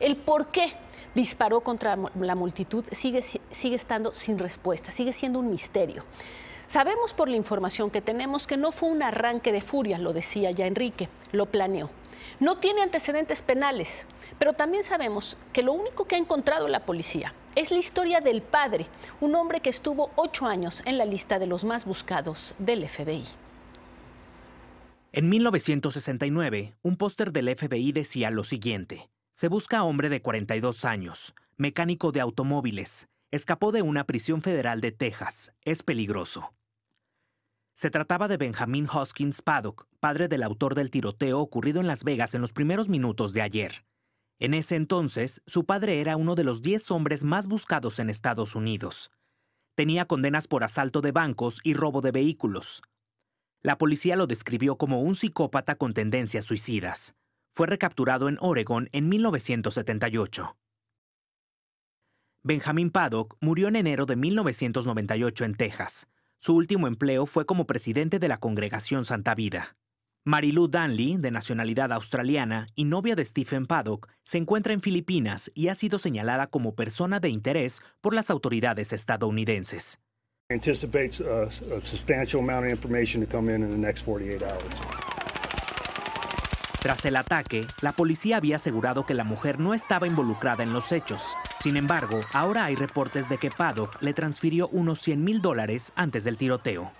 El por qué disparó contra la multitud sigue, sigue estando sin respuesta, sigue siendo un misterio. Sabemos por la información que tenemos que no fue un arranque de furia, lo decía ya Enrique, lo planeó. No tiene antecedentes penales, pero también sabemos que lo único que ha encontrado la policía es la historia del padre, un hombre que estuvo ocho años en la lista de los más buscados del FBI. En 1969, un póster del FBI decía lo siguiente. Se busca a hombre de 42 años, mecánico de automóviles. Escapó de una prisión federal de Texas. Es peligroso. Se trataba de Benjamin Hoskins Paddock, padre del autor del tiroteo ocurrido en Las Vegas en los primeros minutos de ayer. En ese entonces, su padre era uno de los 10 hombres más buscados en Estados Unidos. Tenía condenas por asalto de bancos y robo de vehículos. La policía lo describió como un psicópata con tendencias suicidas fue recapturado en Oregon en 1978. Benjamin Paddock murió en enero de 1998 en Texas. Su último empleo fue como presidente de la Congregación Santa Vida. Marilu Danley, de nacionalidad australiana y novia de Stephen Paddock, se encuentra en Filipinas y ha sido señalada como persona de interés por las autoridades estadounidenses. Tras el ataque, la policía había asegurado que la mujer no estaba involucrada en los hechos. Sin embargo, ahora hay reportes de que Paddock le transfirió unos 100 mil dólares antes del tiroteo.